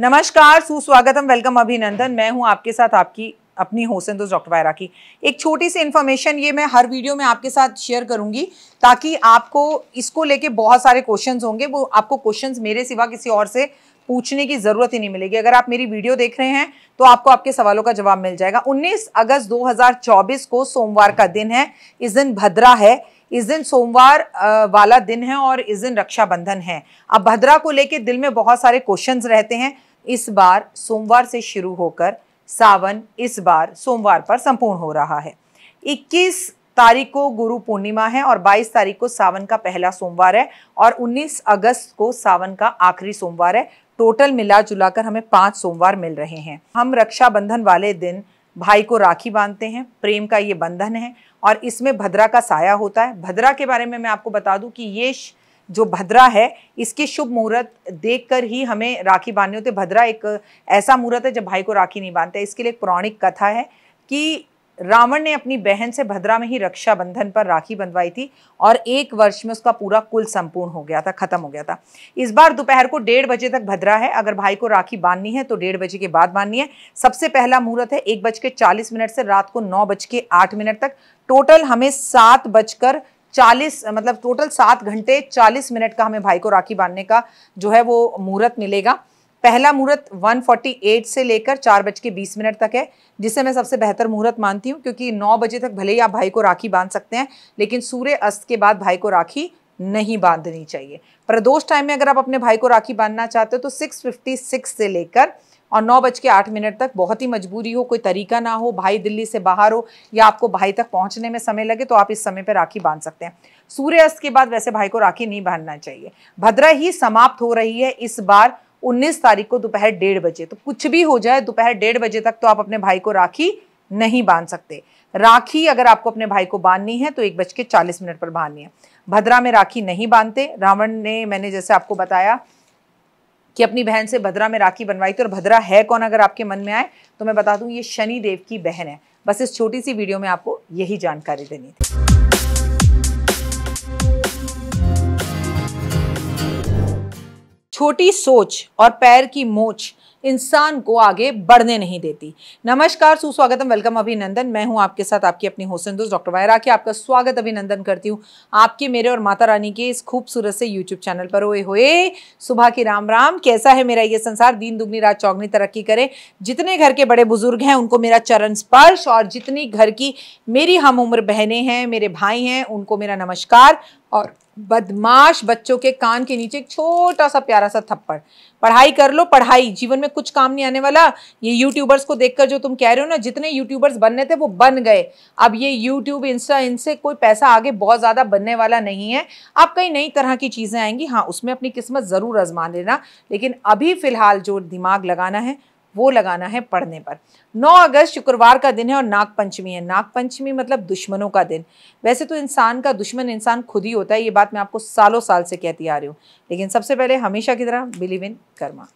नमस्कार सुस्वागतम वेलकम अभिनंदन मैं हूं आपके साथ आपकी अपनी होसन दोस्त डॉक्टर वायरा की एक छोटी सी इन्फॉर्मेशन ये मैं हर वीडियो में आपके साथ शेयर करूंगी ताकि आपको इसको लेके बहुत सारे क्वेश्चंस होंगे वो आपको क्वेश्चंस मेरे सिवा किसी और से पूछने की ज़रूरत ही नहीं मिलेगी अगर आप मेरी वीडियो देख रहे हैं तो आपको आपके सवालों का जवाब मिल जाएगा 19 अगस्त 2024 को सोमवार का दिन है इस दिन भद्रा है इस दिन सोमवार वाला दिन है और इस दिन रक्षाबंधन है अब भद्रा को लेके दिल में बहुत सारे क्वेश्चन रहते हैं इस बार सोमवार से शुरू होकर सावन इस बार सोमवार पर संपूर्ण हो रहा है 21 तारीख को गुरु पूर्णिमा है और 22 तारीख को सावन का पहला सोमवार है और 19 अगस्त को सावन का आखिरी सोमवार है टोटल मिला जुलाकर हमें पांच सोमवार मिल रहे हैं हम रक्षाबंधन वाले दिन भाई को राखी बांधते हैं प्रेम का ये बंधन है और इसमें भद्रा का साया होता है भद्रा के बारे में मैं आपको बता दूं कि ये जो भद्रा है इसके शुभ मुहूर्त देखकर ही हमें राखी बांधनी होती है भद्रा एक ऐसा मुहूर्त है जब भाई को राखी नहीं बांधते इसके लिए एक पौराणिक कथा है कि रावण ने अपनी बहन से भद्रा में ही रक्षाबंधन पर राखी बंधवाई थी और एक वर्ष में उसका पूरा कुल संपूर्ण हो गया था खत्म हो गया था इस बार दोपहर को डेढ़ बजे तक भद्रा है अगर भाई को राखी बांधनी है तो डेढ़ बजे के बाद बांधनी है सबसे पहला मुहूर्त है एक बज के चालीस मिनट से रात को नौ बज के आठ मिनट तक टोटल हमें सात बजकर चालीस मतलब टोटल सात घंटे चालीस मिनट का हमें भाई को राखी बांधने का जो है वो मुहूर्त मिलेगा पहला मुहूर्त 1:48 से लेकर चार बज के बीस मिनट तक है जिसे मैं सबसे बेहतर मुहूर्त मानती हूँ क्योंकि नौ बजे तक भले ही आप भाई को राखी बांध सकते हैं लेकिन सूर्य अस्त के बाद भाई को राखी नहीं बांधनी चाहिए प्रदोष टाइम में अगर आप अपने भाई को राखी बांधना चाहते हो तो 6:56 से लेकर और नौ बज के आठ मिनट तक बहुत ही मजबूरी हो कोई तरीका ना हो भाई दिल्ली से बाहर हो या आपको भाई तक पहुंचने में समय लगे तो आप इस समय पर राखी बांध सकते हैं अस्त के बाद वैसे भाई को राखी नहीं बांधना चाहिए भद्रा ही समाप्त हो रही है इस बार उन्नीस तारीख को दोपहर डेढ़ बजे तो कुछ भी हो जाए दोपहर डेढ़ बजे तक तो आप अपने भाई को राखी नहीं बांध सकते राखी अगर आपको अपने भाई को बांधनी है तो एक बज के चालीस मिनट पर बांधनी है भद्रा में राखी नहीं बांधते रावण ने मैंने जैसे आपको बताया कि अपनी बहन से भद्रा में राखी बनवाई थी और भद्रा है कौन अगर आपके मन में आए तो मैं बता दूं ये शनि देव की बहन है बस इस छोटी सी वीडियो में आपको यही जानकारी देनी थी छोटी सोच और पैर की मोच इंसान को आगे बढ़ने नहीं देती नमस्कार सुस्वागतम वेलकम अभिनंदन मैं हूं आपके साथ आपकी अपनी होसन दोस्त डॉक्टर वायरा के आपका स्वागत अभिनंदन करती हूं आपके मेरे और माता रानी के इस खूबसूरत से यूट्यूब चैनल पर ओए होए सुबह की राम राम कैसा है मेरा ये संसार दीन दुगनी रात चौगनी तरक्की करे जितने घर के बड़े बुजुर्ग हैं उनको मेरा चरण स्पर्श और जितनी घर की मेरी हम उम्र बहनें हैं मेरे भाई हैं उनको मेरा नमस्कार और बदमाश बच्चों के कान के नीचे एक छोटा सा प्यारा सा थप्पड़ पढ़ाई कर लो पढ़ाई जीवन में कुछ काम नहीं आने वाला ये यूट्यूबर्स को देखकर जो तुम कह रहे हो ना जितने यूट्यूबर्स बनने थे वो बन गए अब ये यूट्यूब इंस्टा इनसे कोई पैसा आगे बहुत ज़्यादा बनने वाला नहीं है अब कई नई तरह की चीज़ें आएंगी हाँ उसमें अपनी किस्मत ज़रूर आजमा लेना लेकिन अभी फ़िलहाल जो दिमाग लगाना है वो लगाना है पढ़ने पर 9 अगस्त शुक्रवार का दिन है और नाग पंचमी है नाग पंचमी मतलब दुश्मनों का दिन वैसे तो इंसान का दुश्मन इंसान खुद ही होता है ये बात मैं आपको सालों साल से कहती आ रही हूँ लेकिन सबसे पहले हमेशा की तरह बिलीव इन कर्मा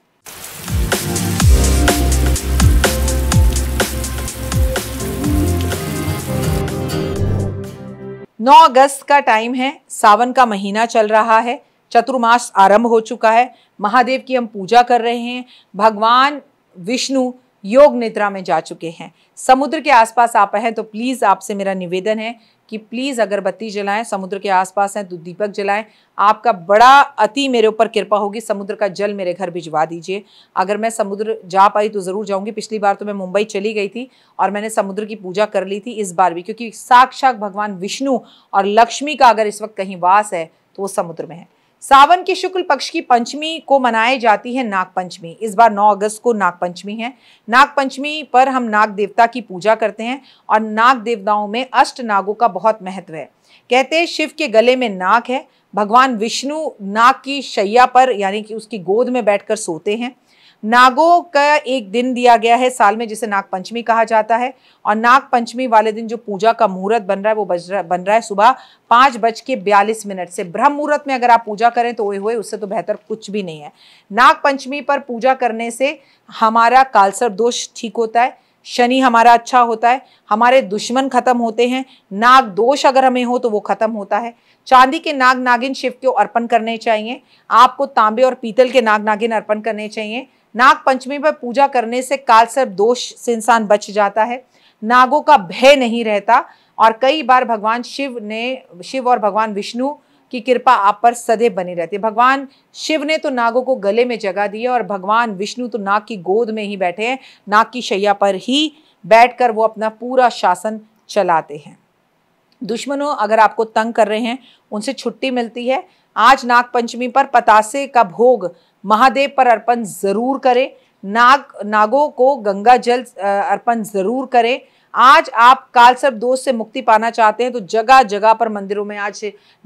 नौ अगस्त का टाइम है सावन का महीना चल रहा है चतुर्मास आरंभ हो चुका है महादेव की हम पूजा कर रहे हैं भगवान विष्णु योग निद्रा में जा चुके हैं समुद्र के आसपास आप हैं तो प्लीज़ आपसे मेरा निवेदन है कि प्लीज़ अगरबत्ती जलाएं समुद्र के आसपास हैं तो दीपक जलाएं आपका बड़ा अति मेरे ऊपर कृपा होगी समुद्र का जल मेरे घर भिजवा दीजिए अगर मैं समुद्र जा पाई तो ज़रूर जाऊंगी पिछली बार तो मैं मुंबई चली गई थी और मैंने समुद्र की पूजा कर ली थी इस बार भी क्योंकि साक्षात भगवान विष्णु और लक्ष्मी का अगर इस वक्त कहीं वास है तो वो समुद्र में है सावन के शुक्ल पक्ष की पंचमी को मनाई जाती है नाग पंचमी इस बार 9 अगस्त को नाग पंचमी है नाग पंचमी पर हम नाग देवता की पूजा करते हैं और नाग देवताओं में अष्ट नागों का बहुत महत्व है कहते हैं शिव के गले में नाग है भगवान विष्णु नाग की शैया पर यानी कि उसकी गोद में बैठकर सोते हैं नागों का एक दिन दिया गया है साल में जिसे नाग पंचमी कहा जाता है और नाग पंचमी वाले दिन जो पूजा का मुहूर्त बन रहा है वो बज रहा बन रहा है सुबह पाँच बज के बयालीस मिनट से ब्रह्म मुहूर्त में अगर आप पूजा करें तो ओए हुए उससे तो बेहतर कुछ भी नहीं है नाग पंचमी पर पूजा करने से हमारा कालसर दोष ठीक होता है शनि हमारा अच्छा होता है हमारे दुश्मन खत्म होते हैं नाग दोष अगर हमें हो तो वो खत्म होता है चांदी के नाग नागिन शिव को अर्पण करने चाहिए आपको तांबे और पीतल के नाग नागिन अर्पण करने चाहिए नाग पंचमी पर पूजा करने से काल सर्प दोष से इंसान बच जाता है नागों का भय नहीं रहता और कई बार भगवान शिव ने शिव और भगवान विष्णु की कृपा आप पर सदैव बनी रहती है भगवान शिव ने तो नागों को गले में जगह दी है और भगवान विष्णु तो नाग की गोद में ही बैठे हैं नाग की शैया पर ही बैठकर वो अपना पूरा शासन चलाते हैं दुश्मनों अगर आपको तंग कर रहे हैं उनसे छुट्टी मिलती है आज नागपंचमी पर पतासे का भोग महादेव पर अर्पण ज़रूर करें नाग नागों को गंगा जल अर्पण ज़रूर करें आज आप काल सर्प दोष से मुक्ति पाना चाहते हैं तो जगह जगह पर मंदिरों में आज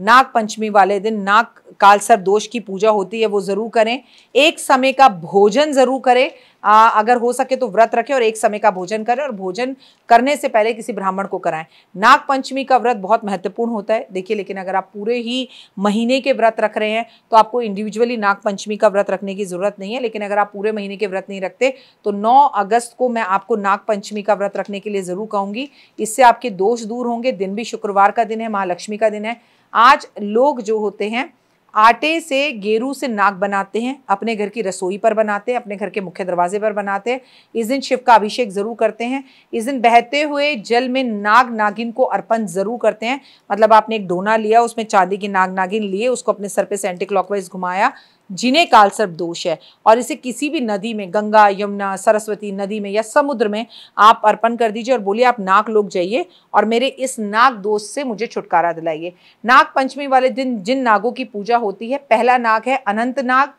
नाग पंचमी वाले दिन नाग काल सर्प दोष की पूजा होती है वो ज़रूर करें एक समय का भोजन ज़रूर करें आ, अगर हो सके तो व्रत रखें और एक समय का भोजन करें और भोजन करने से पहले किसी ब्राह्मण को कराएं नाग पंचमी का व्रत बहुत महत्वपूर्ण होता है देखिए लेकिन अगर आप पूरे ही महीने के व्रत रख रहे हैं तो आपको इंडिविजुअली नाग पंचमी का व्रत रखने की ज़रूरत नहीं है लेकिन अगर आप पूरे महीने के व्रत नहीं रखते तो नौ अगस्त को मैं आपको नाग पंचमी का व्रत रखने के लिए ज़रूर कहूँगी इससे आपके दोष दूर होंगे दिन भी शुक्रवार का दिन है महालक्ष्मी का दिन है आज लोग जो होते हैं आटे से गेरू से नाक बनाते हैं अपने घर की रसोई पर बनाते हैं अपने घर के मुख्य दरवाजे पर बनाते हैं इस दिन शिव का अभिषेक जरूर करते हैं इस दिन बहते हुए जल में नाग नागिन को अर्पण जरूर करते हैं मतलब आपने एक डोना लिया उसमें चांदी की नाग नागिन लिए उसको अपने सर पे से क्लॉकवाइज घुमाया जिन्हें कालसर्प दोष है और इसे किसी भी नदी में गंगा यमुना सरस्वती नदी में या समुद्र में आप अर्पण कर दीजिए और बोलिए आप नाक लोग जाइए और मेरे इस नाग दोष से मुझे छुटकारा दिलाइए नाग पंचमी वाले दिन जिन नागों की पूजा होती है पहला नाग है अनंत नाग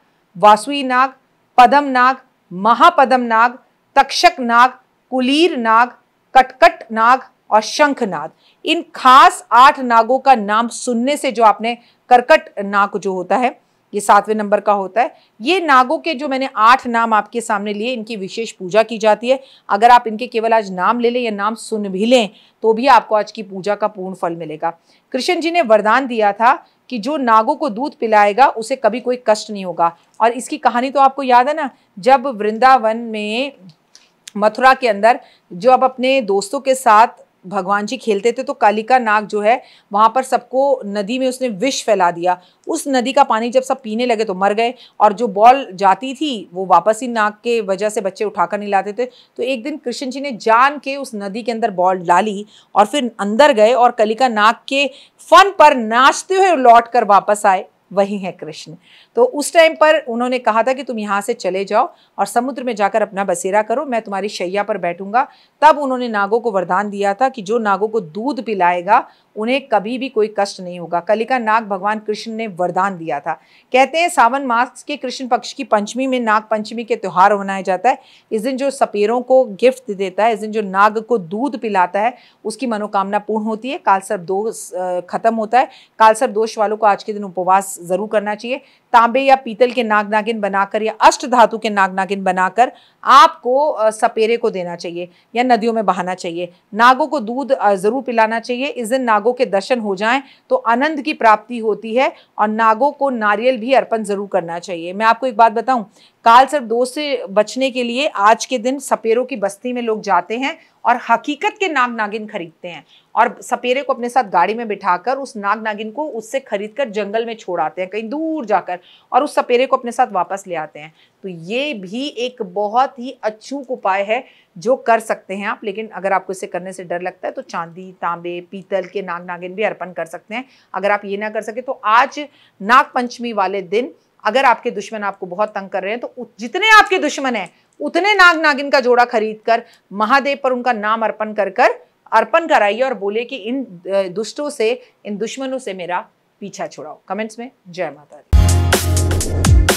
वासुई नाग पदम नाग महापदम नाग तक्षक नाग कुलीर नाग कटकट नाग और शंखनाद इन खास आठ नागों का नाम सुनने से जो आपने करकट नाग जो होता है ये सातवें नंबर का होता है ये नागों के जो मैंने आठ नाम आपके सामने लिए इनकी विशेष पूजा की जाती है अगर आप इनके केवल आज नाम ले लें या नाम सुन भी लें तो भी आपको आज की पूजा का पूर्ण फल मिलेगा कृष्ण जी ने वरदान दिया था कि जो नागों को दूध पिलाएगा उसे कभी कोई कष्ट नहीं होगा और इसकी कहानी तो आपको याद है ना जब वृंदावन में मथुरा के अंदर जो अब अपने दोस्तों के साथ भगवान जी खेलते थे तो कालिका नाग जो है वहाँ पर सबको नदी में उसने विष फैला दिया उस नदी का पानी जब सब पीने लगे तो मर गए और जो बॉल जाती थी वो वापस ही नाग के वजह से बच्चे उठाकर नहीं लाते थे तो एक दिन कृष्ण जी ने जान के उस नदी के अंदर बॉल डाली और फिर अंदर गए और कलिका नाग के फन पर नाचते हुए लौट कर वापस आए वही है कृष्ण तो उस टाइम पर उन्होंने कहा था कि तुम यहाँ से चले जाओ और समुद्र में जाकर अपना बसेरा करो मैं तुम्हारी शैया पर बैठूंगा तब उन्होंने नागों को वरदान दिया था कि जो नागों को दूध पिलाएगा उन्हें कभी भी कोई कष्ट नहीं होगा कलिका नाग भगवान कृष्ण ने वरदान दिया था कहते हैं सावन मास के कृष्ण पक्ष की पंचमी में नाग पंचमी के त्यौहार मनाया जाता है इस दिन जो सपेरों को गिफ्ट देता है इस दिन जो नाग को दूध पिलाता है उसकी मनोकामना पूर्ण होती है कालसर्प दोष खत्म होता है कालसर्प दोष वालों को आज के दिन उपवास जरूर करना चाहिए तांबे या पीतल के नाग नागिन बनाकर या अष्ट धातु के नाग नागिन बनाकर आपको सपेरे को देना चाहिए या नदियों में बहाना चाहिए नागों को दूध ज़रूर पिलाना चाहिए इस दिन नागों के दर्शन हो जाएं तो आनंद की प्राप्ति होती है और नागों को नारियल भी अर्पण ज़रूर करना चाहिए मैं आपको एक बात बताऊं काल सर दो से बचने के लिए आज के दिन सपेरों की बस्ती में लोग जाते हैं और हकीकत के नाग नागिन खरीदते हैं और सपेरे को अपने साथ गाड़ी में बिठाकर उस नाग नागिन को उससे खरीद कर जंगल में छोड़ आते हैं कहीं दूर जाकर और उस सपेरे को अपने साथ वापस ले आते हैं तो ये भी एक बहुत ही अचूक उपाय है जो कर सकते हैं आप लेकिन अगर आपको इसे करने से डर लगता है तो चांदी तांबे पीतल के नाग नागिन भी अर्पण कर सकते हैं अगर आप ये ना कर सके तो आज नागपंचमी वाले दिन अगर आपके दुश्मन आपको बहुत तंग कर रहे हैं तो जितने आपके दुश्मन हैं उतने नाग नागिन का जोड़ा खरीद कर महादेव पर उनका नाम अर्पण कर कर अर्पण कराइए और बोले कि इन दुष्टों से इन दुश्मनों से मेरा पीछा छुड़ाओ कमेंट्स में जय माता दी